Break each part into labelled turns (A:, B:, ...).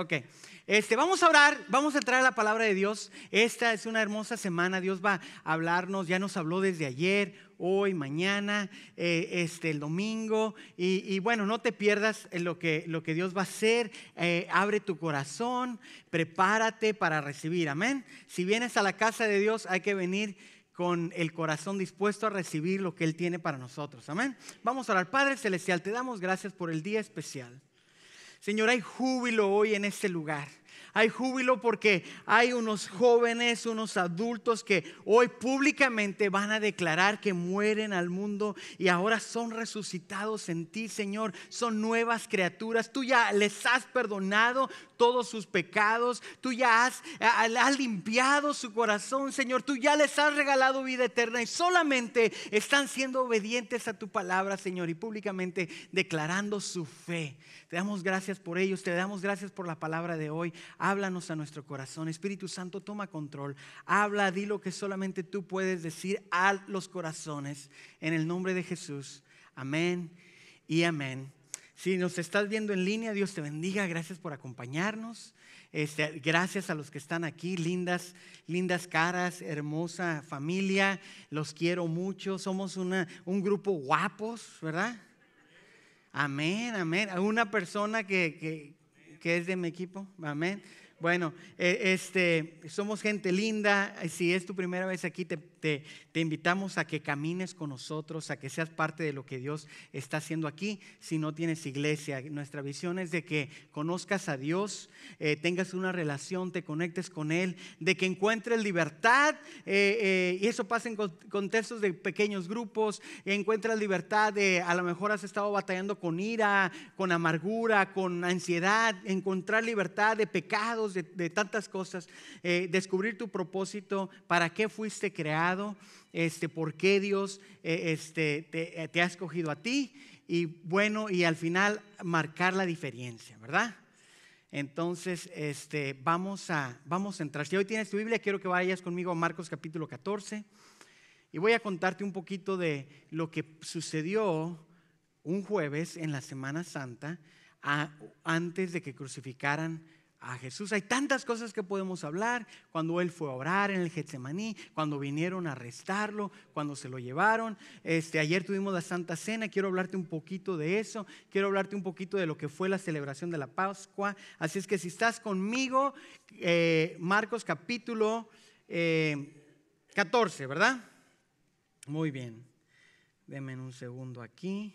A: Ok. Este, vamos a orar, vamos a entrar a la palabra de Dios. Esta es una hermosa semana. Dios va a hablarnos, ya nos habló desde ayer, hoy, mañana, eh, este, el domingo. Y, bueno, no te pierdas lo que, lo que Dios va a hacer. Eh, abre tu corazón, prepárate para recibir. Amén. Si vienes a la casa de Dios, hay que venir con el corazón dispuesto a recibir lo que Él tiene para nosotros. Amén. Vamos a orar. Padre Celestial, te damos gracias por el día especial. Señor, hay júbilo hoy en este lugar. Hay júbilo porque hay unos jóvenes, unos adultos que hoy públicamente van a declarar que mueren al mundo y ahora son resucitados en ti, Señor. Son nuevas criaturas. Tú ya les has perdonado todos sus pecados, tú ya has, limpiado su corazón, Señor, tú ya les has regalado vida eterna y solamente están siendo obedientes a tu palabra, Señor, y públicamente declarando su fe. Te damos gracias por ellos, te damos gracias por la palabra de hoy. Háblanos a nuestro corazón. Espíritu Santo, toma control. Habla, di lo que solamente tú puedes decir a los corazones. En el nombre de Jesús. Amén y amén. Si nos estás viendo en línea, Dios te bendiga. Gracias por acompañarnos. Este, gracias a los que están aquí, lindas, lindas caras, hermosa familia. Los quiero mucho. Somos una, un grupo guapos, ¿verdad? Amén, amén. Una persona que, que es de mi equipo. Amén. Bueno, eh, este, somos gente linda. Si es tu primera vez aquí, te te, invitamos a que camines con nosotros, a que seas parte de lo que Dios está haciendo aquí. Si no tienes iglesia, nuestra visión es de que conozcas a Dios, eh, tengas una relación, te conectes con Él, de que encuentres libertad, eh, eh, y eso pasa en contextos de pequeños grupos, encuentras libertad de a lo mejor has estado batallando con ira, con amargura, con ansiedad, encontrar libertad de pecados, de, de tantas cosas, descubrir tu propósito, para qué fuiste creado este, por qué Dios eh, este, eh, te, ha escogido a ti y bueno, y al final marcar la diferencia, ¿verdad? Entonces, este, vamos, a, vamos a entrar. Si hoy tienes tu Biblia, quiero que vayas conmigo a Marcos capítulo 14 y voy a contarte un poquito de lo que sucedió un jueves en la Semana Santa antes de que crucificaran a Jesús. Hay tantas cosas que podemos hablar. Cuando él fue a orar en el Getsemaní, cuando vinieron a arrestarlo, cuando se lo llevaron. Este, ayer tuvimos la Santa Cena. Quiero hablarte un poquito de eso. Quiero hablarte un poquito de lo que fue la celebración de la Pascua. Así es que si estás conmigo, eh, Marcos capítulo 14, eh, ¿verdad? Muy bien. Deme un segundo aquí.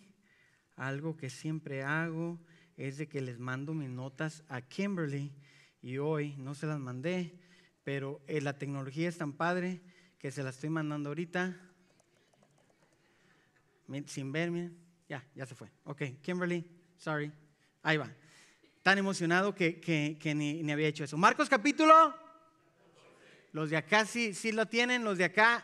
A: Algo que siempre hago es de que les mando mis notas a Kimberly y hoy no se las mandé, pero eh, la tecnología es tan padre que se las estoy mandando ahorita. Sin verme, Ya, ya se fue. Ok, Kimberly, sorry. Ahí va. Tan emocionado que, ni, había hecho eso. Marcos capítulo. Los de acá sí, sí lo tienen, los de acá.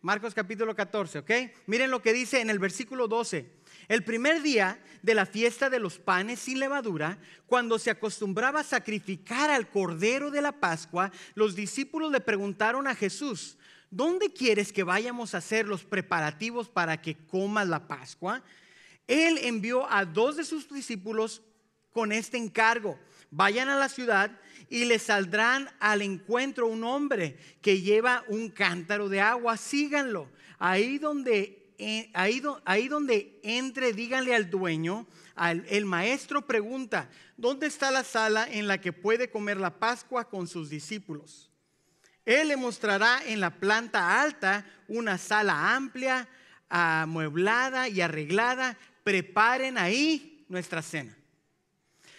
A: Marcos capítulo 14, ¿ok? Miren lo que dice en el versículo 12. El primer día de la fiesta de los panes sin levadura, cuando se acostumbraba a sacrificar al cordero de la Pascua, los discípulos le preguntaron a Jesús, ¿dónde quieres que vayamos a hacer los preparativos para que comas la Pascua? Él envió a dos de sus discípulos con este encargo. Vayan a la ciudad y le saldrán al encuentro un hombre que lleva un cántaro de agua. Síganlo. Ahí donde eh, ahí, donde entre, díganle al dueño, el maestro pregunta, ¿dónde está la sala en la que puede comer la Pascua con sus discípulos? Él le mostrará en la planta alta una sala amplia, amueblada y arreglada. Preparen ahí nuestra cena.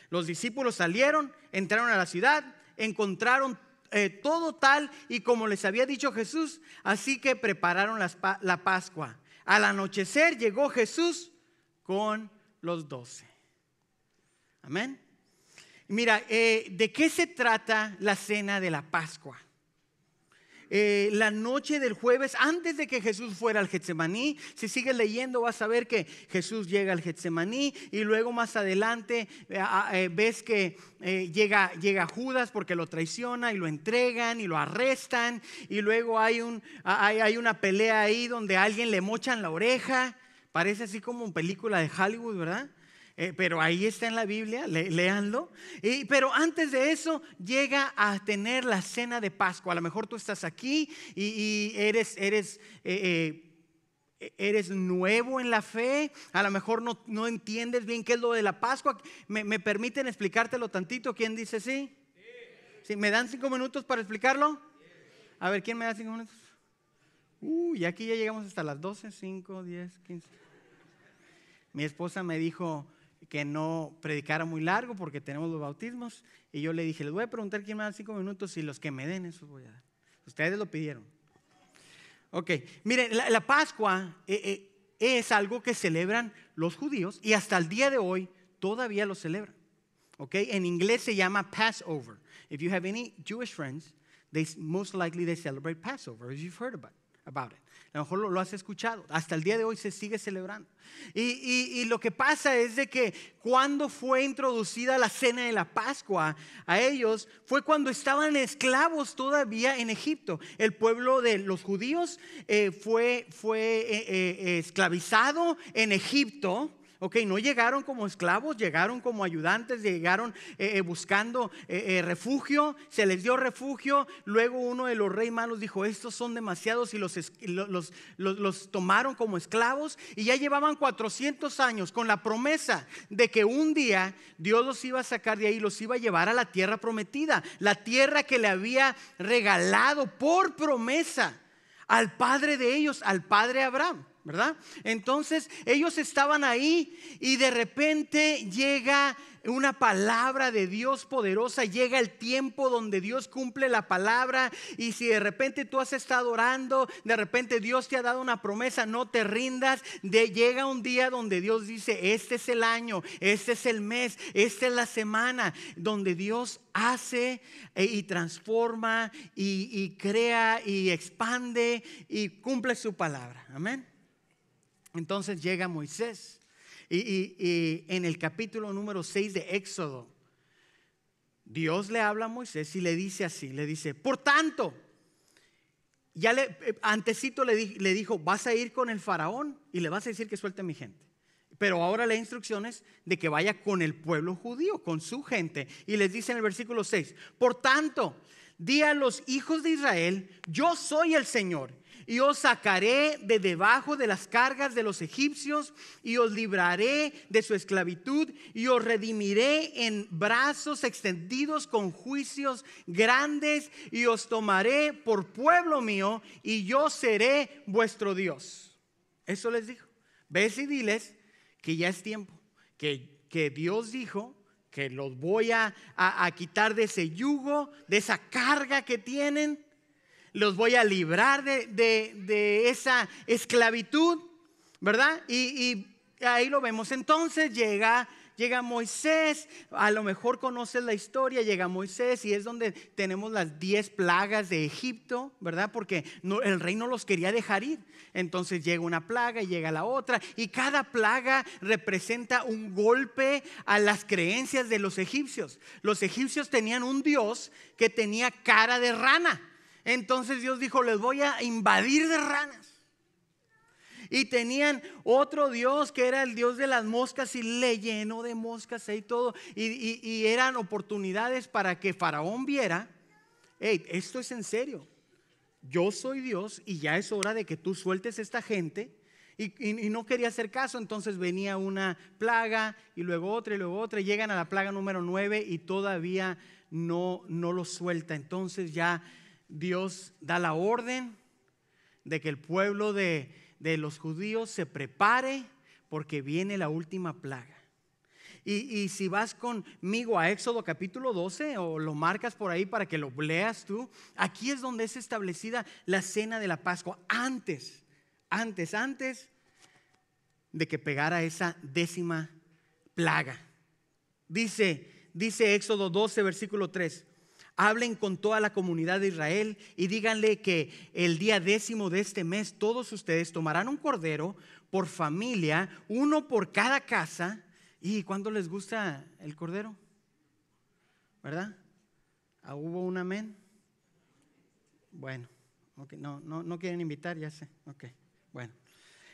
A: Los discípulos salieron, entraron a la ciudad, encontraron eh, todo tal y como les había dicho Jesús, así que prepararon la Pascua. Al anochecer llegó Jesús con los doce. Amén. Mira, eh, ¿de qué se trata la cena de la Pascua? Eh, la noche del jueves, antes de que Jesús fuera al Getsemaní. Si sigues leyendo vas a ver que Jesús llega al Getsemaní y luego más adelante eh, eh, ves que llega, llega Judas porque lo traiciona y lo entregan y lo arrestan y luego hay, un, hay, hay una pelea ahí donde alguien le mochan la oreja. Parece así como una película de Hollywood, ¿verdad? Eh, pero ahí está en la Biblia, leanlo. pero antes de eso llega a tener la cena de Pascua. A lo mejor tú estás aquí y, eres, eres, eh, eh, eres nuevo en la fe. A lo mejor no, entiendes bien qué es lo de la Pascua. ¿Me, permiten explicártelo tantito? ¿Quién dice sí? sí? ¿Me dan cinco minutos para explicarlo? A ver, ¿quién me da cinco minutos? Uy, aquí ya llegamos hasta las 12, 5, 10, 15. Mi esposa me dijo, que no predicara muy largo porque tenemos los bautismos. Y yo le dije, les voy a preguntar quién me da cinco minutos y los que me den, eso voy a dar. Ustedes lo pidieron. Ok, miren, la, Pascua eh, eh, es algo que celebran los judíos y hasta el día de hoy todavía lo celebran. Ok, en inglés se llama Passover. If you have any Jewish friends, they most likely they celebrate Passover, as you've heard about. A lo mejor lo, has escuchado. Hasta el día de hoy se sigue celebrando. Y, lo que pasa es de que cuando fue introducida la cena de la Pascua a ellos, fue cuando estaban esclavos todavía en Egipto. El pueblo de los judíos eh, fue, fue eh, eh, esclavizado en Egipto Ok, no llegaron como esclavos, llegaron como ayudantes, llegaron eh, eh, buscando eh, refugio, se les dio refugio. Luego uno de los reyes malos dijo, estos son demasiados y los, los, los tomaron como esclavos y ya llevaban 400 años con la promesa de que un día Dios los iba a sacar de ahí, los iba a llevar a la tierra prometida, la tierra que le había regalado por promesa al padre de ellos, al padre Abraham. ¿verdad? Entonces ellos estaban ahí y de repente llega una palabra de Dios poderosa, llega el tiempo donde Dios cumple la palabra y si de repente tú has estado orando, de repente Dios te ha dado una promesa, no te rindas, de, llega un día donde Dios dice, este es el año, este es el mes, esta es la semana, donde Dios hace eh, y transforma y, y crea y expande y cumple su palabra. Amén. Entonces llega Moisés y, en el capítulo número 6 de Éxodo, Dios le habla a Moisés y le dice así, le dice, por tanto, ya le, antecito le, dijo, vas a ir con el faraón y le vas a decir que suelte mi gente. Pero ahora la instrucciones es de que vaya con el pueblo judío, con su gente. Y les dice en el versículo 6, por tanto, di a los hijos de Israel, yo soy el Señor y os sacaré de debajo de las cargas de los egipcios, y os libraré de su esclavitud, y os redimiré en brazos extendidos con juicios grandes, y os tomaré por pueblo mío, y yo seré vuestro Dios. Eso les dijo. Ves y diles que ya es tiempo, que, Dios dijo que los voy a quitar de ese yugo, de esa carga que tienen los voy a librar de, esa esclavitud, ¿verdad? Y, ahí lo vemos. Entonces llega, llega Moisés, a lo mejor conoces la historia, llega Moisés y es donde tenemos las diez plagas de Egipto, ¿verdad? Porque el rey no los quería dejar ir. Entonces llega una plaga y llega la otra y cada plaga representa un golpe a las creencias de los egipcios. Los egipcios tenían un dios que tenía cara de rana. Entonces Dios dijo, les voy a invadir de ranas. Y tenían otro Dios que era el Dios de las moscas y le llenó de moscas y todo. Y, eran oportunidades para que Faraón viera, hey, esto es en serio. Yo soy Dios y ya es hora de que tú sueltes esta gente. Y, no quería hacer caso, entonces venía una plaga y luego otra y luego otra. llegan a la plaga número 9 y todavía no, no lo suelta. Entonces ya Dios da la orden de que el pueblo de, los judíos se prepare porque viene la última plaga. Y, y, si vas conmigo a Éxodo capítulo 12 o lo marcas por ahí para que lo leas tú, aquí es donde es establecida la cena de la Pascua, antes, antes, antes de que pegara esa décima plaga. Dice, dice Éxodo 12, versículo 3, Hablen con toda la comunidad de Israel y díganle que el día décimo de este mes todos ustedes tomarán un cordero por familia, uno por cada casa. ¿Y cuándo les gusta el cordero? ¿Verdad? ¿Ah, ¿Hubo un amén? Bueno, no, no, no quieren invitar, ya sé. Ok, bueno.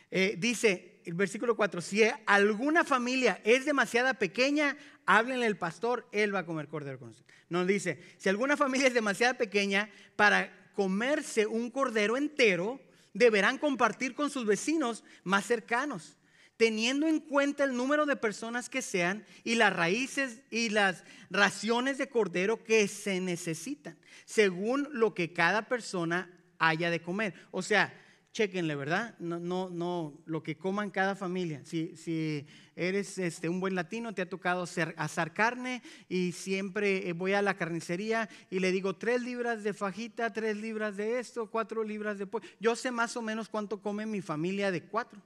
A: Eh, dice el versículo 4, si alguna familia es demasiada pequeña, háblenle al pastor, él va a comer cordero con Nos dice, si alguna familia es demasiado pequeña para comerse un cordero entero, deberán compartir con sus vecinos más cercanos teniendo en cuenta el número de personas que sean y las raíces y las raciones de cordero que se necesitan, según lo que cada persona haya de comer. O sea, chequenle, ¿verdad? No, no, no, lo que coman cada familia. Si, si eres este, un buen latino, te ha tocado hacer, asar carne y siempre eh, voy a la carnicería y le digo tres libras de fajita, tres libras de esto, cuatro libras de pollo. Yo sé más o menos cuánto come mi familia de cuatro,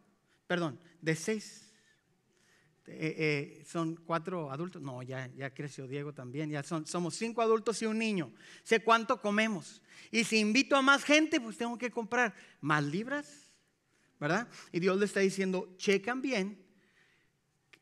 A: perdón, de seis. Eh, eh, son cuatro adultos, no, ya, ya creció Diego también, ya son, somos cinco adultos y un niño, sé cuánto comemos. Y si invito a más gente, pues tengo que comprar más libras, ¿verdad? Y Dios le está diciendo, checan bien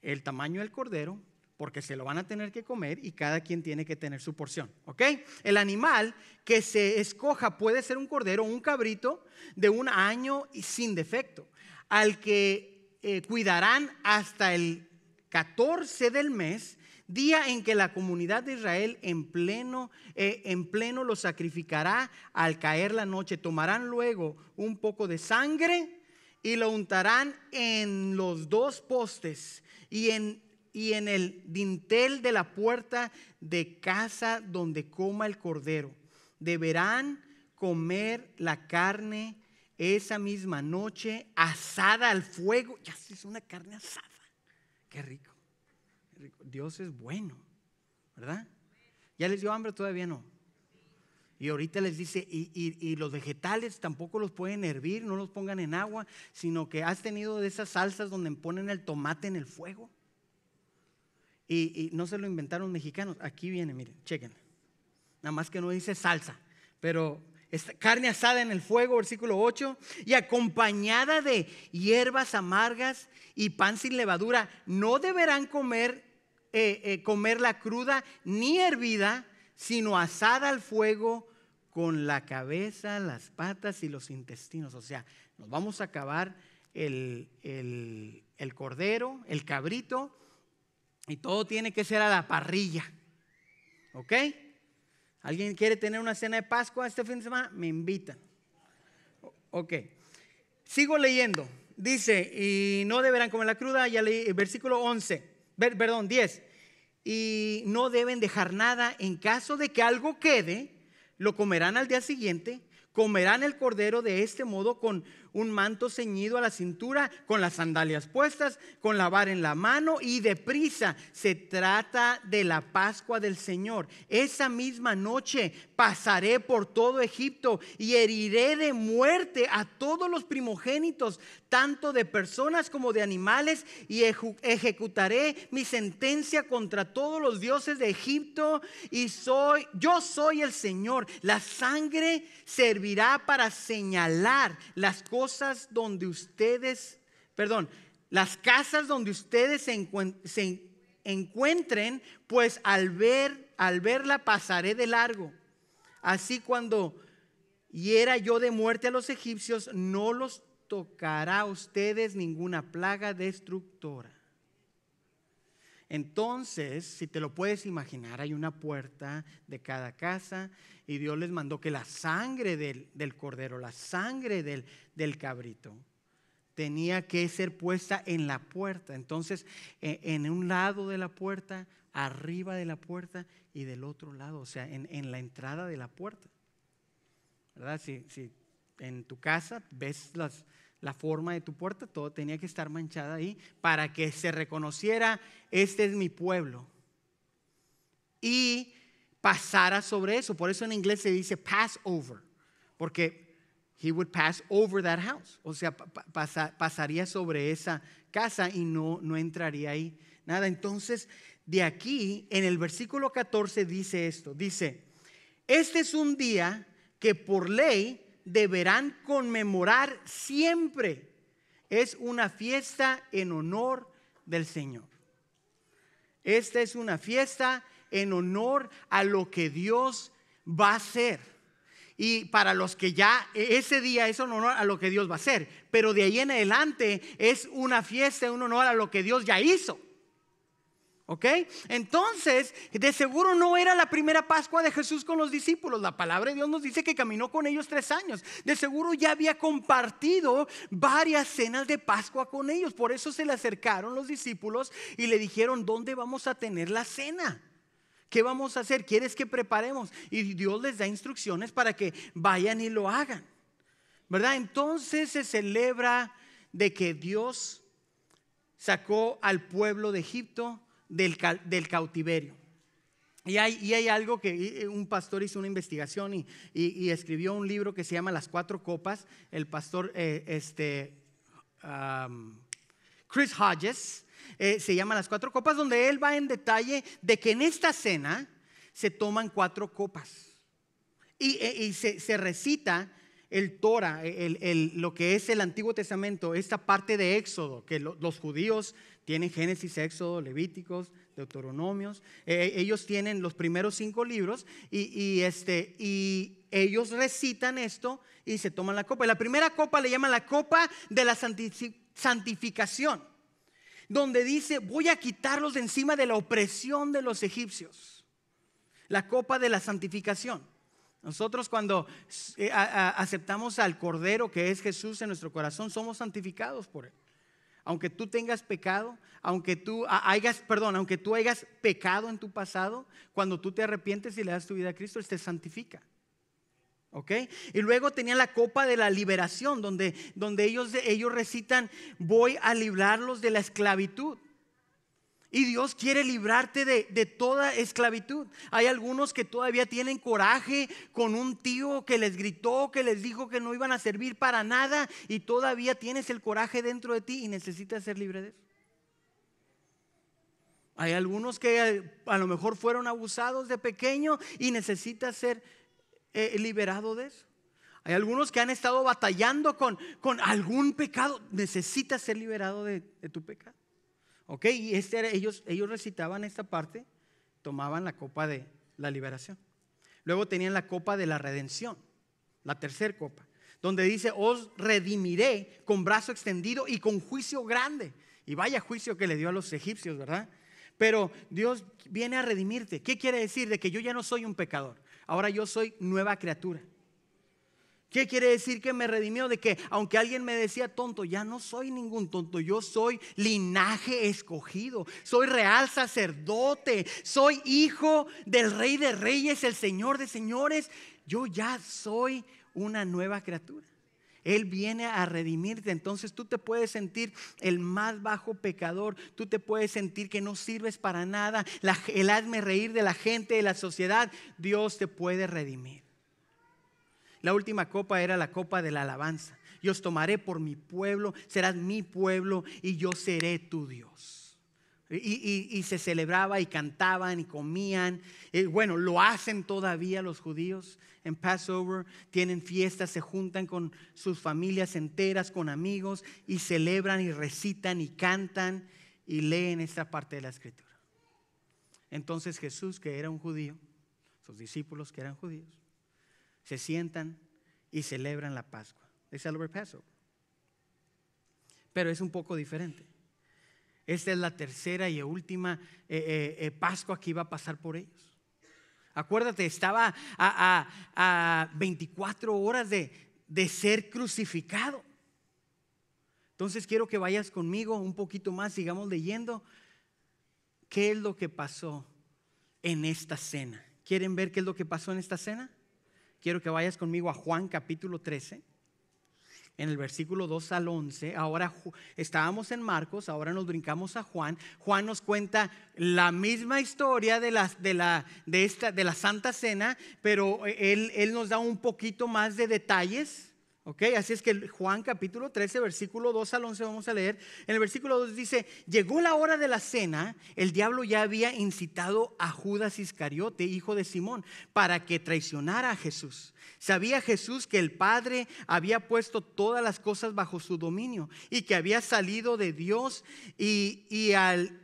A: el tamaño del cordero, porque se lo van a tener que comer y cada quien tiene que tener su porción, ¿ok? El animal que se escoja puede ser un cordero, un cabrito de un año y sin defecto, al que eh, cuidarán hasta el 14 del mes, día en que la comunidad de Israel en pleno, eh, en pleno lo sacrificará al caer la noche. Tomarán luego un poco de sangre y lo untarán en los dos postes y en, y en el dintel de la puerta de casa donde coma el cordero. Deberán comer la carne esa misma noche asada al fuego. Ya es una carne asada. Qué rico, Dios es bueno, ¿verdad? ¿Ya les dio hambre? Todavía no. Y ahorita les dice, y, los vegetales tampoco los pueden hervir, no los pongan en agua, sino que has tenido de esas salsas donde ponen el tomate en el fuego. Y, no se lo inventaron mexicanos. Aquí viene, miren, chequen. Nada más que no dice salsa, pero carne asada en el fuego, versículo 8, y acompañada de hierbas amargas y pan sin levadura, no deberán comer, eh, eh, comerla cruda ni hervida, sino asada al fuego con la cabeza, las patas y los intestinos. O sea, nos vamos a acabar el, el, el cordero, el cabrito, y todo tiene que ser a la parrilla. ¿Ok? ¿Alguien quiere tener una cena de Pascua este fin de semana? Me invitan. Ok. Sigo leyendo. Dice, y no deberán comer la cruda, ya leí, versículo 11, perdón, 10. Y no deben dejar nada. En caso de que algo quede, lo comerán al día siguiente. Comerán el cordero de este modo con un manto ceñido a la cintura, con las sandalias puestas, con la vara en la mano y de prisa Se trata de la Pascua del Señor. Esa misma noche pasaré por todo Egipto y heriré de muerte a todos los primogénitos, tanto de personas como de animales, y ejecutaré mi sentencia contra todos los dioses de Egipto y soy yo soy el Señor. La sangre servirá para señalar las cosas donde ustedes, perdón, las casas donde ustedes se, encuentren, pues al ver, al verla pasaré de largo. Así cuando hiera yo de muerte a los egipcios, no los tocará a ustedes ninguna plaga destructora. Entonces, si te lo puedes imaginar, hay una puerta de cada casa y Dios les mandó que la sangre del, cordero, la sangre del, cabrito, tenía que ser puesta en la puerta. Entonces, e, en un lado de la puerta, arriba de la puerta y del otro lado, o sea, en, la entrada de la puerta. ¿Verdad? si, en tu casa ves las, la forma de tu puerta, todo tenía que estar manchada ahí para que se reconociera, este es mi pueblo. Y pasara sobre eso. Por eso en inglés se dice over, porque he would pass over that house. O sea, pasaría sobre esa casa y no, no entraría ahí. Nada, entonces de aquí, en el versículo 14 dice esto, dice, este es un día que por ley deberán conmemorar siempre. Es una fiesta en honor del Señor. Esta es una fiesta en honor a lo que Dios va a hacer. Y para los que ya e-, ese día es un honor a lo que Dios va a hacer, pero de ahí en adelante es una fiesta, un honor a lo que Dios ya hizo. ¿Ok? Entonces, de seguro no era la primera Pascua de Jesús con los discípulos. La palabra de Dios nos dice que caminó con ellos tres años. De seguro ya había compartido varias cenas de Pascua con ellos. Por eso se le acercaron los discípulos y le dijeron, ¿dónde vamos a tener la cena? ¿Qué vamos a hacer? ¿Quieres que preparemos? Y Dios les da instrucciones para que vayan y lo hagan. ¿Verdad? Entonces se celebra de que Dios sacó al pueblo de Egipto del, cautiverio. Y hay, algo que eh, un pastor hizo una investigación y, escribió un libro que se llama Las Cuatro Copas. El pastor eh, este, Chris Hodges eh, se llama Las Cuatro Copas, donde él va en detalle de que en esta cena se toman cuatro copas y, se, recita el Torah, lo que es el Antiguo Testamento, esta parte de Éxodo, que los judíos tienen Génesis, Éxodo, Levíticos, Deuteronomios. E, e, ellos tienen los primeros cinco libros y, este, y ellos recitan esto y se toman la copa. Y la primera copa le llaman la copa de la santificación, donde dice, voy a quitarlos de encima de la opresión de los egipcios. La copa de la santificación. Nosotros cuando eh, aceptamos al Cordero que es Jesús en nuestro corazón, somos santificados por Él aunque tú tengas pecado, aunque tú hagas perdón, aunque tú hayas pecado en tu pasado, cuando tú te arrepientes y le das tu vida a Cristo, Él te santifica. ¿Ok? Y luego tenía la copa de la liberación, donde, donde ellos, ellos recitan, voy a librarlos de la esclavitud. Y Dios quiere librarte de, toda esclavitud. Hay algunos que todavía tienen coraje con un tío que les gritó, que les dijo que no iban a servir para nada y todavía tienes el coraje dentro de ti y necesitas ser libre de eso. Hay algunos que eh, a lo mejor fueron abusados de pequeño y necesitas ser eh, liberado de eso. Hay algunos que han estado batallando con, con algún pecado. Necesitas ser liberado de tu pecado. ¿Ok? Y este ellos, ellos recitaban esta parte, tomaban la copa de la liberación. Luego tenían la copa de la redención, la tercera copa, donde dice, os redimiré con brazo extendido y con juicio grande. Y vaya juicio que le dio a los egipcios, ¿verdad? Pero Dios viene a redimirte. ¿Qué quiere decir? De que yo ya no soy un pecador. Ahora yo soy nueva criatura. ¿Qué quiere decir que me redimió? De que aunque alguien me decía tonto, ya no soy ningún tonto, yo soy linaje escogido, soy real sacerdote, soy hijo del rey de reyes, el señor de señores, yo ya soy una nueva criatura. Él viene a redimirte. Entonces tú te puedes sentir el más bajo pecador. Tú te puedes sentir que no sirves para nada. el hazme reír de la gente, de la sociedad. Dios te puede redimir. La última copa era la copa de la alabanza. Yo os tomaré por mi pueblo, serás mi pueblo y yo seré tu Dios. Y, se celebraba y cantaban y comían. Eh, bueno, lo hacen todavía los judíos en Passover. Tienen fiestas, se juntan con sus familias enteras, con amigos y celebran y recitan y cantan y leen esta parte de la escritura. Entonces Jesús, que era un judío, sus discípulos que eran judíos, se sientan y celebran la Pascua. They celebrate Passover. Pero es un poco diferente. Esta es la tercera y última eh, eh, eh, Pascua que iba a pasar por ellos. Acuérdate, estaba a, 24 horas de ser crucificado. Entonces quiero que vayas conmigo un poquito más, sigamos leyendo qué es lo que pasó en esta cena. ¿Quieren ver qué es lo que pasó en esta cena? quiero que vayas conmigo a Juan capítulo 13, en el versículo 2 al 11. Ahora estábamos en Marcos, ahora nos brincamos a Juan. Juan nos cuenta la misma historia de la, de la, de esta, de la Santa Cena, pero eh, él, él nos da un poquito más de detalles así es que Juan capítulo 13, versículo 2 al 11 vamos a leer. En el versículo 2 dice, llegó la hora de la cena, el diablo ya había incitado a Judas Iscariote, hijo de Simón, para que traicionara a Jesús. Sabía Jesús que el Padre había puesto todas las cosas bajo su dominio y que había salido de Dios y, al,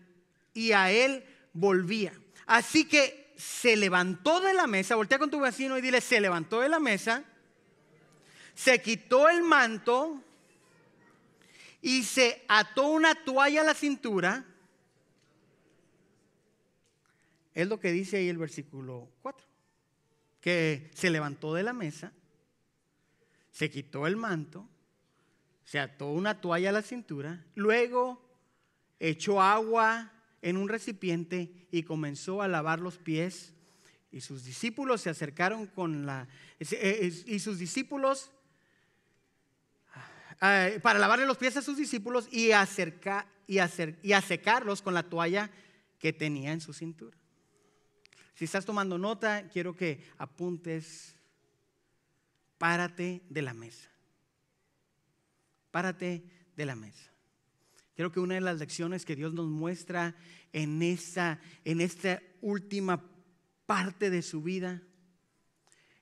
A: y a él volvía. Así que se levantó de la mesa, voltea con tu vecino y dile, se levantó de la mesa se quitó el manto y se ató una toalla a la cintura. Es lo que dice ahí el versículo 4, que se levantó de la mesa, se quitó el manto, se ató una toalla a la cintura, luego echó agua en un recipiente y comenzó a lavar los pies y sus discípulos se acercaron con la eh, eh, y sus discípulos eh, para lavarle los pies a sus discípulos y, y, a secarlos con la toalla que tenía en su cintura. Si estás tomando nota, quiero que apuntes, párate de la mesa. Párate de la mesa. Creo que una de las lecciones que Dios nos muestra en en esta última parte de su vida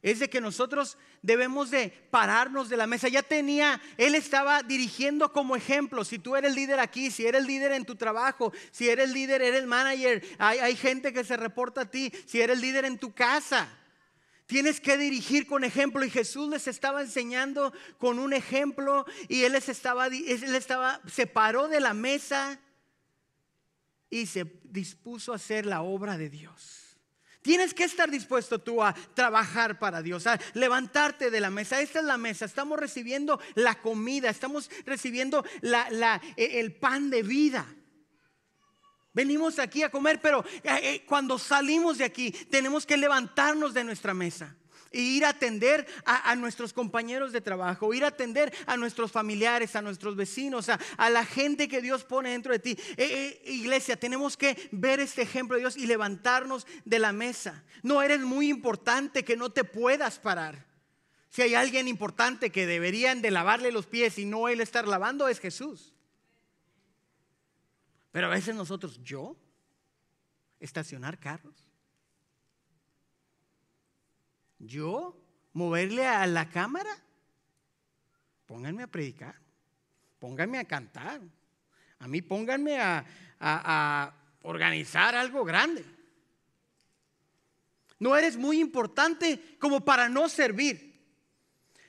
A: es de que nosotros debemos de pararnos de la mesa. Ya tenía, él estaba dirigiendo como ejemplo, si tú eres el líder aquí, si eres el líder en tu trabajo, si eres el líder, eres el manager, hay, hay gente que se reporta a ti, si eres el líder en tu casa. Tienes que dirigir con ejemplo y Jesús les estaba enseñando con un ejemplo y él estaba, estaba se paró de la mesa y se dispuso a hacer la obra de Dios. Tienes que estar dispuesto tú a trabajar para Dios, a levantarte de la mesa. Esta es la mesa, estamos recibiendo la comida, estamos recibiendo e, el pan de vida. Venimos aquí a comer, pero eh, eh, cuando salimos de aquí tenemos que levantarnos de nuestra mesa y e ir a atender a, nuestros compañeros de trabajo, ir a atender a nuestros familiares, a nuestros vecinos, a, la gente que Dios pone dentro de ti. Eh, eh, iglesia, tenemos que ver este ejemplo de Dios y levantarnos de la mesa. No eres muy importante que no te puedas parar. Si hay alguien importante que deberían de lavarle los pies y no él estar lavando, es Jesús. Pero a veces nosotros, yo, estacionar carros. ¿Yo? ¿Moverle a la cámara? Pónganme a predicar, pónganme a cantar, a mí pónganme a, organizar algo grande. No eres muy importante como para no servir.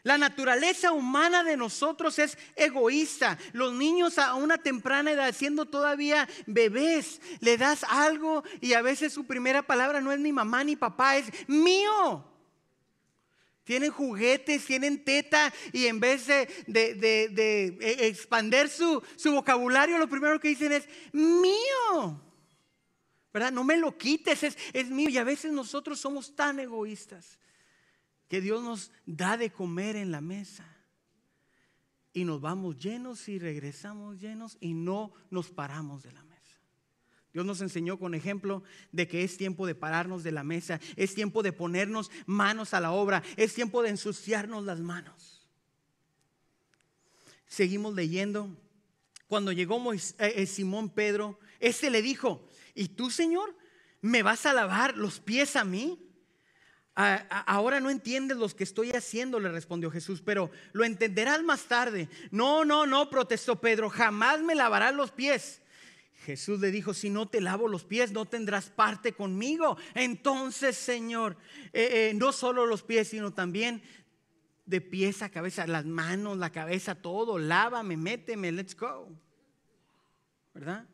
A: La naturaleza humana de nosotros es egoísta. Los niños a una temprana edad, siendo todavía bebés, le das algo y a veces su primera palabra no es ni mamá ni papá, es mío. Tienen juguetes, tienen teta y en vez de, eh, expander su, vocabulario, lo primero que dicen es, mío. ¿Verdad? No me lo quites, es mío. Y a veces nosotros somos tan egoístas que Dios nos da de comer en la mesa. Y nos vamos llenos y regresamos llenos y no nos paramos de la mesa. Dios nos enseñó con ejemplo de que es tiempo de pararnos de la mesa, es tiempo de ponernos manos a la obra, es tiempo de ensuciarnos las manos. Seguimos leyendo. Cuando llegó eh, eh, Simón Pedro, este le dijo, ¿y tú, Señor, me vas a lavar los pies a mí? ahora no entiendes lo que estoy haciendo, le respondió Jesús, pero lo entenderás más tarde. No, no, no, protestó Pedro, jamás me lavarás los pies. Jesús le dijo, si no te lavo los pies, no tendrás parte conmigo. Entonces, Señor, eh, eh, no solo los pies, sino también de pies a cabeza, las manos, la cabeza, todo. Lávame, méteme, let's go. ¿Verdad?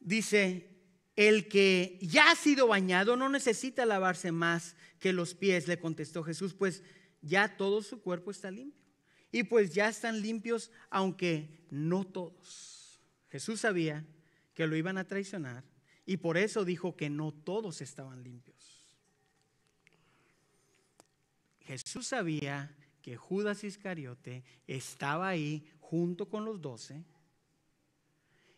A: Dice, el que ya ha sido bañado no necesita lavarse más que los pies, le contestó Jesús, pues ya todo su cuerpo está limpio. Y pues ya están limpios, aunque no todos. Jesús sabía que lo iban a traicionar y por eso dijo que no todos estaban limpios. Jesús sabía que Judas Iscariote estaba ahí junto con los doce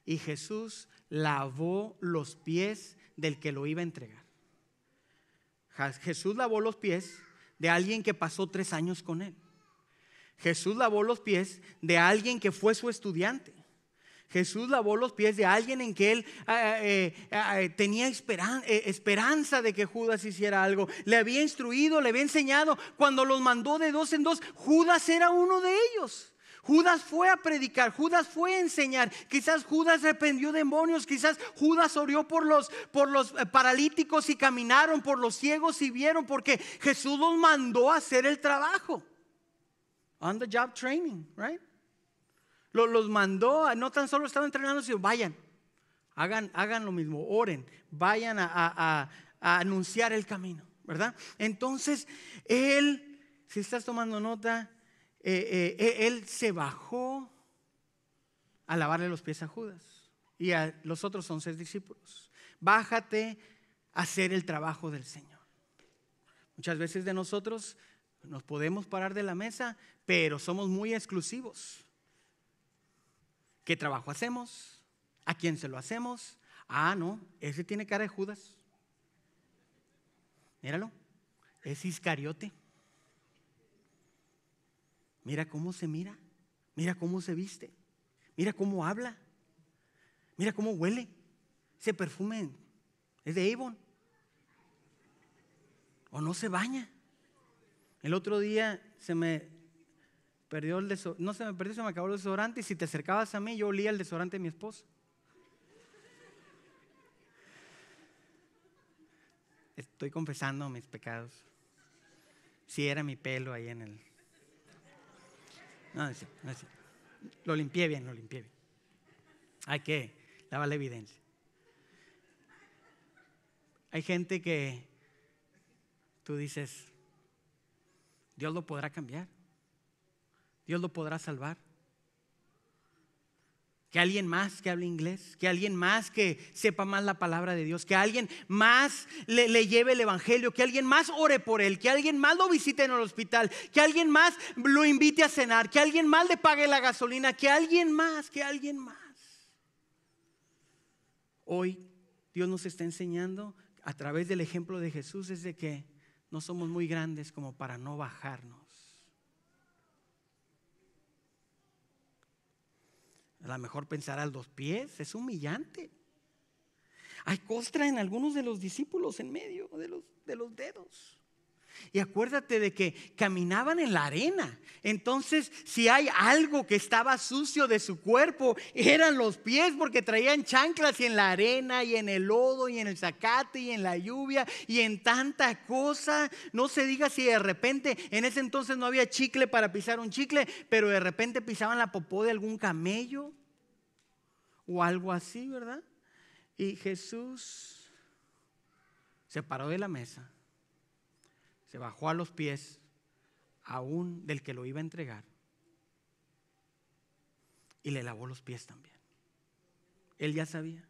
A: y Jesús lavó los pies del que lo iba a entregar. Jesús lavó los pies de alguien que pasó tres años con él. Jesús lavó los pies de alguien que fue su estudiante. Jesús lavó los pies de alguien en que él ah, ah, eh, ah, tenía eh, esperanza, de que Judas hiciera algo. Le había instruido, le había enseñado. Cuando los mandó de dos en dos, Judas era uno de ellos. Judas fue a predicar, Judas fue a enseñar, quizás Judas reprendió demonios, quizás Judas orió por los, por los eh, paralíticos y caminaron, por los ciegos y vieron, porque Jesús los mandó a hacer el trabajo on the job training, right? Los, mandó, no tan solo estaban entrenando, sino vayan, hagan, hagan lo mismo, oren, vayan a, anunciar el camino, ¿verdad? Entonces, él, si estás tomando nota, eh, eh, eh, él se bajó a lavarle los pies a Judas y a los otros once discípulos. Bájate a hacer el trabajo del Señor. Muchas veces de nosotros nos podemos parar de la mesa, pero somos muy exclusivos. ¿Qué trabajo hacemos? ¿A quién se lo hacemos? Ah, no, ese tiene cara de Judas. Míralo, es Iscariote. Mira cómo se mira, mira cómo se viste, mira cómo habla, mira cómo huele. Ese perfume es de Avon. O no se baña. El otro día se me perdió el desodorante, no se me perdió, se me acabó el desodorante y si te acercabas a mí yo olía el desodorante de mi esposo. Estoy confesando mis pecados. Si era mi pelo ahí en el... No, no, no, Lo limpié bien, lo limpié bien. Hay que lavar la evidencia. Hay gente que tú dices, Dios lo podrá cambiar. Dios lo podrá salvar. Que alguien más que hable inglés, que alguien más que sepa más la palabra de Dios, que alguien más le, le, lleve el Evangelio, que alguien más ore por él, que alguien más lo visite en el hospital, que alguien más lo invite a cenar, que alguien más le pague la gasolina, que alguien más, que alguien más. Hoy Dios nos está enseñando a través del ejemplo de Jesús es de que no somos muy grandes como para no bajarnos. A lo mejor pensar al dos pies es humillante. Hay costra en algunos de los discípulos en medio de los, de los dedos. Y acuérdate de que caminaban en la arena. Entonces, si hay algo que estaba sucio de su cuerpo, eran los pies porque traían chanclas y en la arena y en el lodo y en el zacate y en la lluvia y en tanta cosa. No se diga si de repente, en ese entonces no había chicle para pisar un chicle, pero de repente pisaban la popó de algún camello o algo así, ¿verdad? Y Jesús se paró de la mesa se bajó a los pies aún del que lo iba a entregar y le lavó los pies también. Él ya sabía.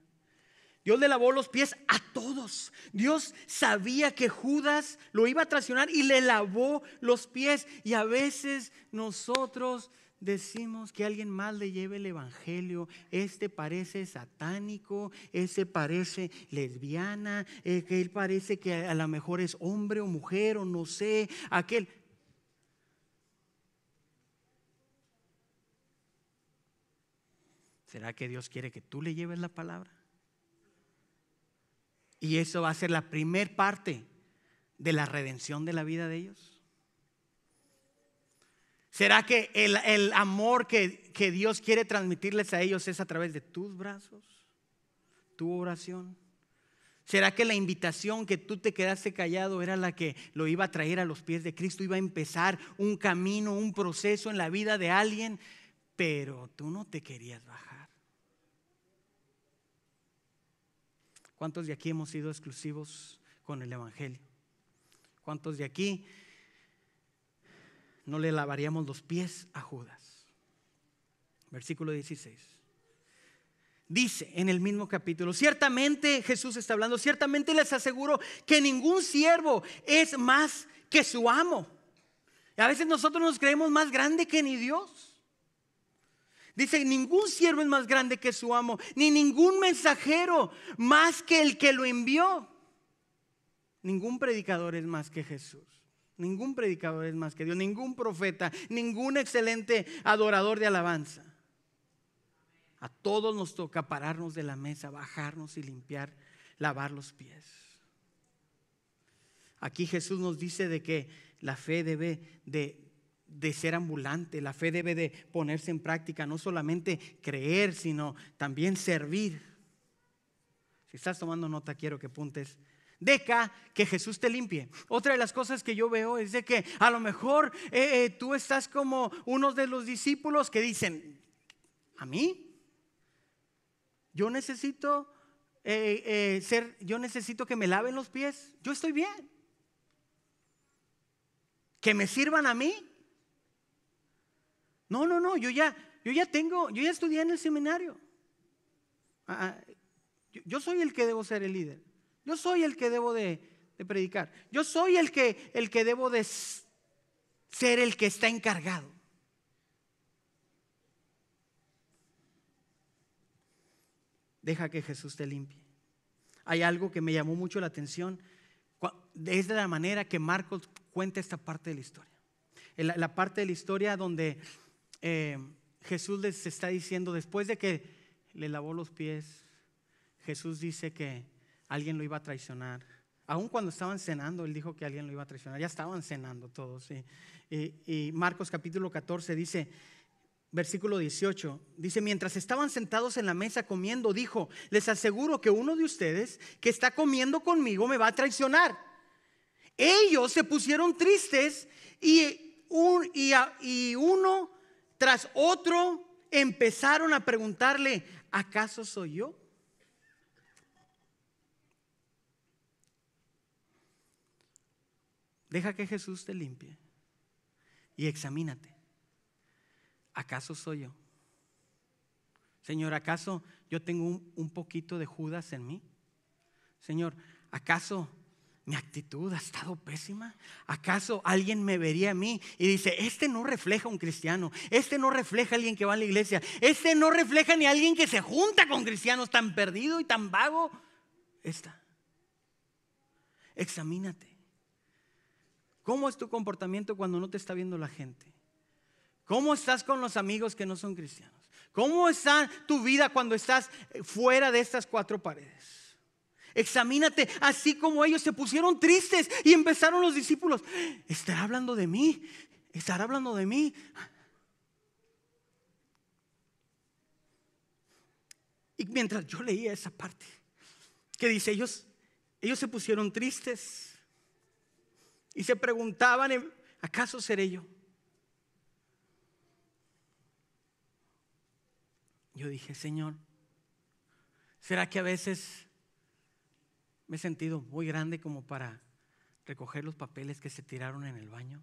A: Dios le lavó los pies a todos. Dios sabía que Judas lo iba a traicionar y le lavó los pies. Y a veces nosotros decimos que alguien más le lleve el evangelio. Este parece satánico, ese parece lesbiana, eh, que él parece que a lo mejor es hombre o mujer o no sé, aquel. ¿Será que Dios quiere que tú le lleves la palabra? Y eso va a ser la primer parte de la redención de la vida de ellos. ¿Será que el, amor que, que Dios quiere transmitirles a ellos es a través de tus brazos? ¿Tu oración? ¿Será que la invitación que tú te quedaste callado era la que lo iba a traer a los pies de Cristo? Iba a empezar un camino, un proceso en la vida de alguien, pero tú no te querías bajar. ¿Cuántos de aquí hemos sido exclusivos con el Evangelio? ¿Cuántos de aquí no le lavaríamos los pies a Judas. Versículo 16. Dice en el mismo capítulo, ciertamente Jesús está hablando, ciertamente les aseguro que ningún siervo es más que su amo. Y a veces nosotros nos creemos más grande que ni Dios. Dice, ningún siervo es más grande que su amo, ni ningún mensajero más que el que lo envió. Ningún predicador es más que Jesús. Ningún predicador es más que Dios, ningún profeta, ningún excelente adorador de alabanza. A todos nos toca pararnos de la mesa, bajarnos y limpiar, lavar los pies. Aquí Jesús nos dice de que la fe debe de, de ser ambulante, la fe debe de ponerse en práctica, no solamente creer, sino también servir. Si estás tomando nota, quiero que apuntes deca que Jesús te limpie. Otra de las cosas que yo veo es de que a lo mejor eh, eh, tú estás como uno de los discípulos que dicen, a mí, yo necesito eh, ser, yo necesito que me laven los pies, yo estoy bien. Que me sirvan a mí. No, no, no, yo ya, yo ya tengo, yo ya estudié en el seminario. Ah, ah, yo soy el que debo ser el líder. Yo soy el que debo de, predicar. Yo soy el que, el que debo de ser el que está encargado. Deja que Jesús te limpie. Hay algo que me llamó mucho la atención. Es de la manera que Marcos cuenta esta parte de la historia. La, parte de la historia donde eh, Jesús les está diciendo, después de que le lavó los pies, Jesús dice que alguien lo iba a traicionar. Aún cuando estaban cenando, él dijo que alguien lo iba a traicionar. Ya estaban cenando todos. Y, Marcos capítulo 14 dice, versículo 18, dice, mientras estaban sentados en la mesa comiendo, dijo, les aseguro que uno de ustedes que está comiendo conmigo me va a traicionar. Ellos se pusieron tristes y uno tras otro empezaron a preguntarle, ¿acaso soy yo? Deja que Jesús te limpie y examínate. ¿Acaso soy yo? Señor, ¿acaso yo tengo un, poquito de Judas en mí? Señor, ¿acaso mi actitud ha estado pésima? ¿Acaso alguien me vería a mí y dice, este no refleja un cristiano, este no refleja a alguien que va a la iglesia, este no refleja ni a alguien que se junta con cristianos tan perdido y tan vago? Esta. Examínate. ¿Cómo es tu comportamiento cuando no te está viendo la gente? ¿Cómo estás con los amigos que no son cristianos? ¿Cómo está tu vida cuando estás eh, fuera de estas cuatro paredes? Examínate, así como ellos se pusieron tristes y empezaron los discípulos, ¿estará hablando de mí? ¿Estará hablando de mí? Y mientras yo leía esa parte, que dice, ellos, ellos se pusieron tristes y se preguntaban, ¿Eh, ¿acaso seré yo? Yo dije, Señor, ¿será que a veces me he sentido muy grande como para recoger los papeles que se tiraron en el baño?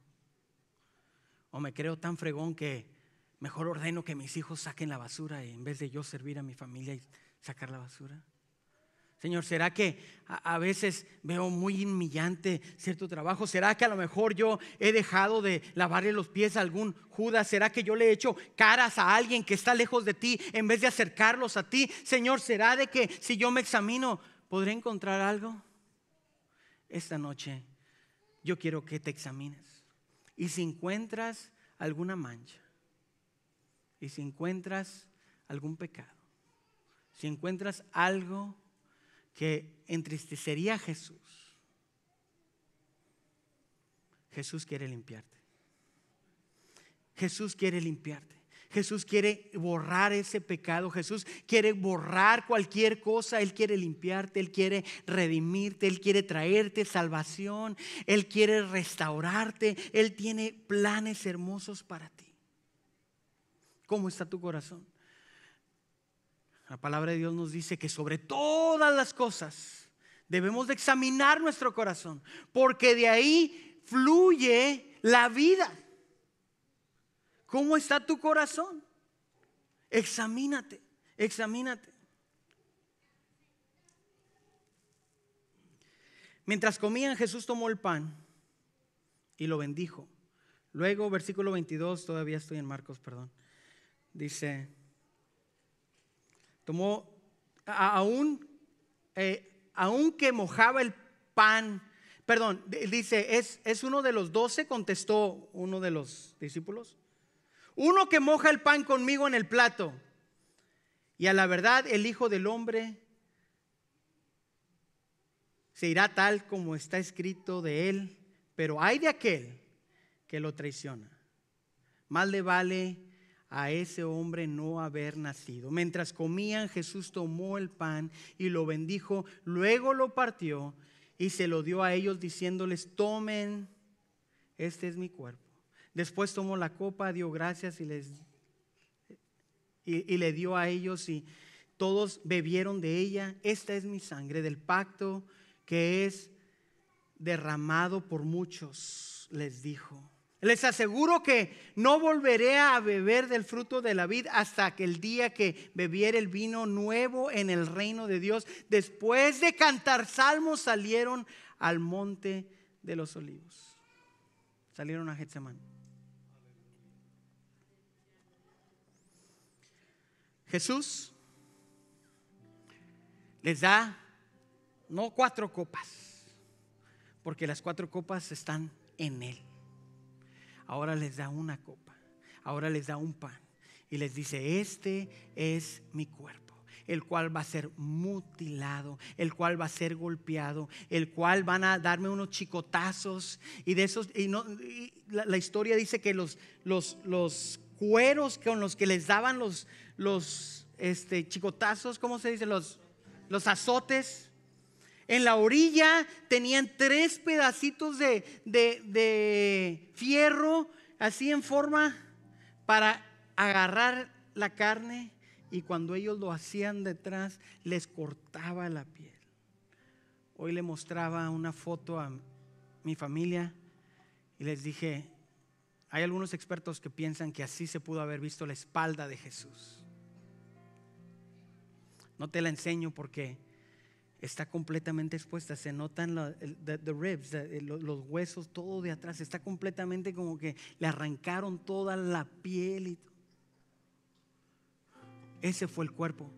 A: ¿O me creo tan fregón que mejor ordeno que mis hijos saquen la basura en vez de yo servir a mi familia y sacar la basura? Señor, ¿será que a, veces veo muy humillante cierto trabajo? ¿Será que a lo mejor yo he dejado de lavarle los pies a algún Judas? ¿Será que yo le he hecho caras a alguien que está lejos de ti en vez de acercarlos a ti? Señor, ¿será de que si yo me examino, podré encontrar algo? Esta noche yo quiero que te examines. Y si encuentras alguna mancha, y si encuentras algún pecado, si encuentras algo que entristecería a Jesús, Jesús quiere limpiarte. Jesús quiere limpiarte. Jesús quiere borrar ese pecado. Jesús quiere borrar cualquier cosa. Él quiere limpiarte, Él quiere redimirte, Él quiere traerte salvación, Él quiere restaurarte. Él tiene planes hermosos para ti. ¿Cómo está tu corazón? La palabra de Dios nos dice que sobre todas las cosas debemos de examinar nuestro corazón, porque de ahí fluye la vida. ¿Cómo está tu corazón? Examínate, examínate. Mientras comían, Jesús tomó el pan y lo bendijo. Luego, versículo 22, todavía estoy en Marcos, perdón. Dice, Tomó, aún, eh, que mojaba el pan, perdón, dice, es, es uno de los doce, contestó uno de los discípulos. Uno que moja el pan conmigo en el plato. Y a la verdad el Hijo del Hombre se irá tal como está escrito de él, pero hay de aquel que lo traiciona. Mal le vale a ese hombre no haber nacido. Mientras comían, Jesús tomó el pan y lo bendijo, luego lo partió y se lo dio a ellos diciéndoles, tomen, este es mi cuerpo. Después tomó la copa, dio gracias y, les, y, le dio a ellos y todos bebieron de ella. Esta es mi sangre del pacto que es derramado por muchos, les dijo. Les aseguro que no volveré a beber del fruto de la vid hasta que el día que bebiere el vino nuevo en el reino de Dios. Después de cantar salmos salieron al monte de los olivos. Salieron a Getsemán. Jesús les da no cuatro copas, porque las cuatro copas están en él ahora les da una copa, ahora les da un pan y les dice, este es mi cuerpo el cual va a ser mutilado, el cual va a ser golpeado, el cual van a darme unos chicotazos y de esos y no la, historia dice que los, los, cueros con los que les daban los los este chicotazos, ¿cómo se dice? los los azotes en la orilla tenían tres pedacitos de, de, fierro, así en forma, para agarrar la carne y cuando ellos lo hacían detrás les cortaba la piel. Hoy le mostraba una foto a mi familia y les dije, hay algunos expertos que piensan que así se pudo haber visto la espalda de Jesús. No te la enseño porque está completamente expuesta, se notan ribs, los huesos, todo de atrás, está completamente como que le arrancaron toda la piel. Y Ese fue el cuerpo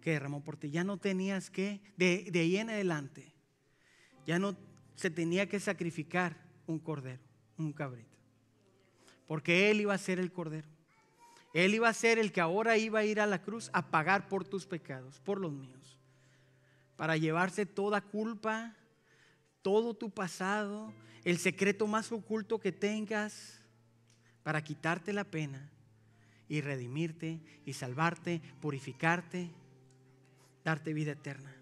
A: que derramó por ti. Ya no tenías que, de ahí en adelante, ya no se tenía que sacrificar un cordero, un cabrito, porque Él iba a ser el cordero. Él iba a ser el que ahora iba a ir a la cruz a pagar por tus pecados, por los míos para llevarse toda culpa, todo tu pasado, el secreto más oculto que tengas, para quitarte la pena y redimirte y salvarte, purificarte, darte vida eterna.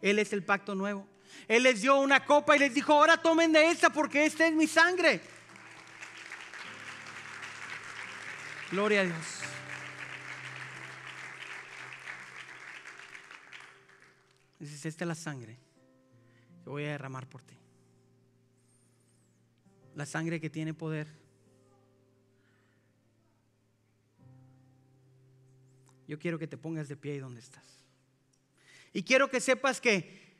A: Él es el pacto nuevo. Él les dio una copa y les dijo, ahora tomen de esta porque esta es mi sangre. Gloria a Dios. Dices, esta es la sangre que voy a derramar por ti. La sangre que tiene poder. Yo quiero que te pongas de pie ahí donde estás. Y quiero que sepas que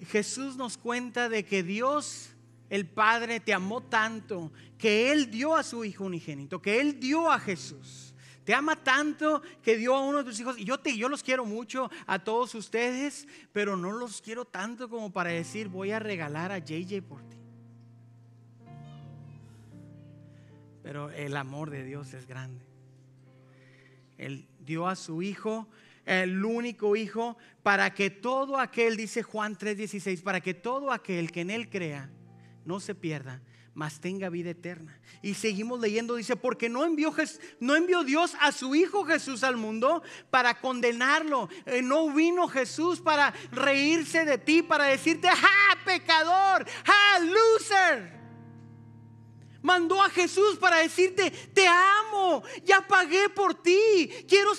A: Jesús nos cuenta de que Dios el Padre te amó tanto que Él dio a su Hijo unigénito, que Él dio a Jesús te ama tanto que dio a uno de tus hijos. Y yo, te, yo los quiero mucho a todos ustedes, pero no los quiero tanto como para decir voy a regalar a JJ por ti. Pero el amor de Dios es grande. Él dio a su hijo, el único hijo, para que todo aquel, dice Juan 3:16, para que todo aquel que en él crea, no se pierda, mas tenga vida eterna. Y seguimos leyendo, dice, porque no envió, no envió Dios a su Hijo Jesús al mundo para condenarlo. Eh, no vino Jesús para reírse de ti, para decirte, ah pecador! ah loser! mandó a Jesús para decirte, te amo, ya pagué por ti, quiero,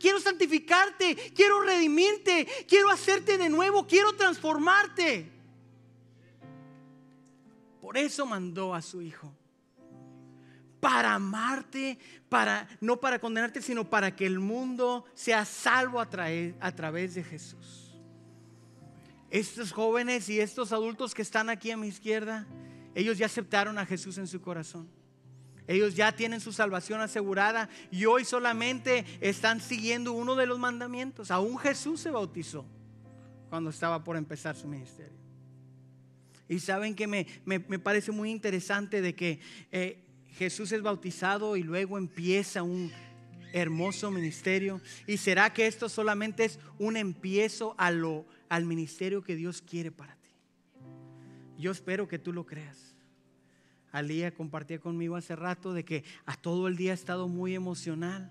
A: quiero, santificarte, quiero redimirte, quiero hacerte de nuevo, quiero transformarte eso mandó a su Hijo. Para amarte, para, no para condenarte, sino para que el mundo sea salvo a, a través de Jesús. Estos jóvenes y estos adultos que están aquí a mi izquierda, ellos ya aceptaron a Jesús en su corazón. Ellos ya tienen su salvación asegurada y hoy solamente están siguiendo uno de los mandamientos. Aún Jesús se bautizó cuando estaba por empezar su ministerio. Y saben que me, parece muy interesante de que eh, Jesús es bautizado y luego empieza un hermoso ministerio. ¿Y será que esto solamente es un empiezo a lo, al ministerio que Dios quiere para ti? Yo espero que tú lo creas. Alía compartía conmigo hace rato de que a todo el día ha estado muy emocional.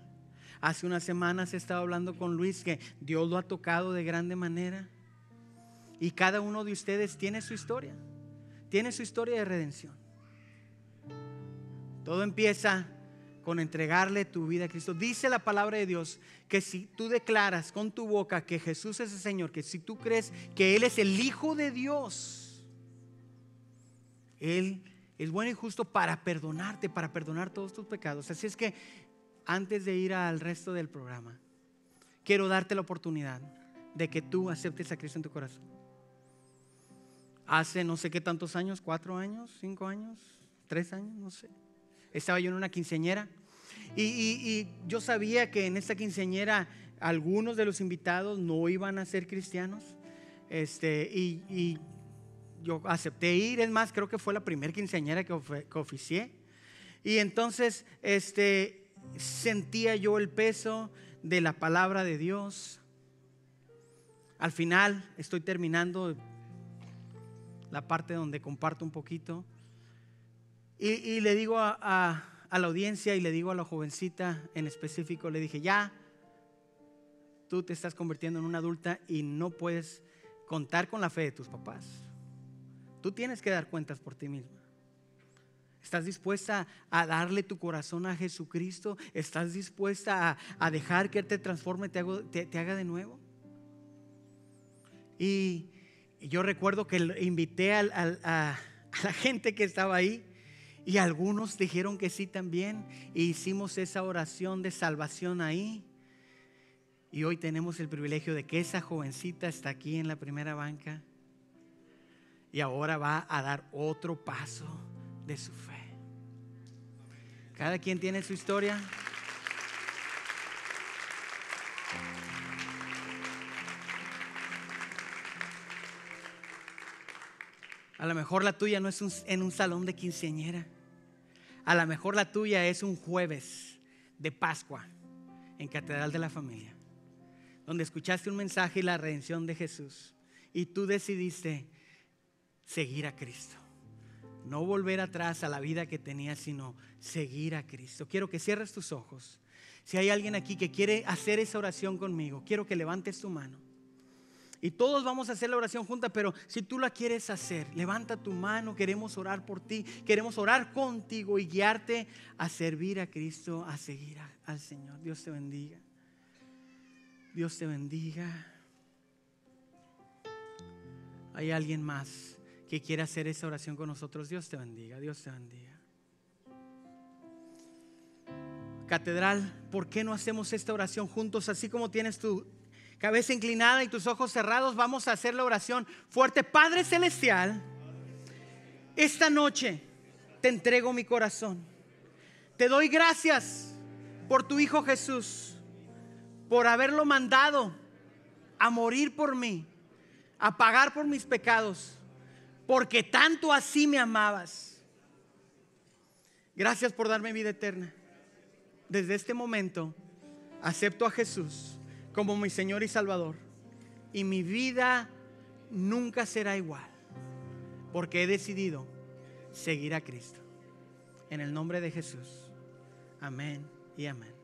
A: Hace unas semanas he estado hablando con Luis que Dios lo ha tocado de grande manera. Y cada uno de ustedes tiene su historia, tiene su historia de redención. Todo empieza con entregarle tu vida a Cristo. Dice la palabra de Dios que si tú declaras con tu boca que Jesús es el Señor, que si tú crees que Él es el Hijo de Dios, Él es bueno y justo para perdonarte, para perdonar todos tus pecados. Así es que antes de ir al resto del programa, quiero darte la oportunidad de que tú aceptes a Cristo en tu corazón hace no sé qué tantos años, cuatro años, cinco años, tres años, no sé. Estaba yo en una quinceañera y, yo sabía que en esta quinceañera algunos de los invitados no iban a ser cristianos. Este, y, yo acepté ir, es más, creo que fue la primera quinceañera que, oficié. Y entonces este, sentía yo el peso de la palabra de Dios. Al final, estoy terminando, la parte donde comparto un poquito. Y, le digo a, la audiencia y le digo a la jovencita en específico, le dije, ya, tú te estás convirtiendo en una adulta y no puedes contar con la fe de tus papás. Tú tienes que dar cuentas por ti misma. ¿Estás dispuesta a darle tu corazón a Jesucristo? ¿Estás dispuesta a, dejar que Él te transforme, te, te haga de nuevo? Y yo recuerdo que invité a, la gente que estaba ahí y algunos dijeron que sí también e hicimos esa oración de salvación ahí. Y hoy tenemos el privilegio de que esa jovencita está aquí en la primera banca y ahora va a dar otro paso de su fe. Cada quien tiene su historia. A lo mejor la tuya no es en un salón de quinceañera. A lo mejor la tuya es un jueves de Pascua en Catedral de la Familia, donde escuchaste un mensaje y la redención de Jesús y tú decidiste seguir a Cristo. No volver atrás a la vida que tenías, sino seguir a Cristo. Quiero que cierres tus ojos. Si hay alguien aquí que quiere hacer esa oración conmigo, quiero que levantes tu mano. Y todos vamos a hacer la oración junta, pero si tú la quieres hacer, levanta tu mano, queremos orar por ti, queremos orar contigo y guiarte a servir a Cristo, a seguir al Señor. Dios te bendiga. Dios te bendiga. Hay alguien más que quiera hacer esa oración con nosotros. Dios te bendiga, Dios te bendiga. Catedral, ¿por qué no hacemos esta oración juntos así como tienes tu cabeza inclinada y tus ojos cerrados, vamos a hacer la oración fuerte. Padre Celestial, esta noche te entrego mi corazón. Te doy gracias por tu Hijo Jesús, por haberlo mandado a morir por mí, a pagar por mis pecados, porque tanto así me amabas. Gracias por darme vida eterna. Desde este momento acepto a Jesús como mi Señor y Salvador. Y mi vida nunca será igual, porque he decidido seguir a Cristo. En el nombre de Jesús. Amén y amén.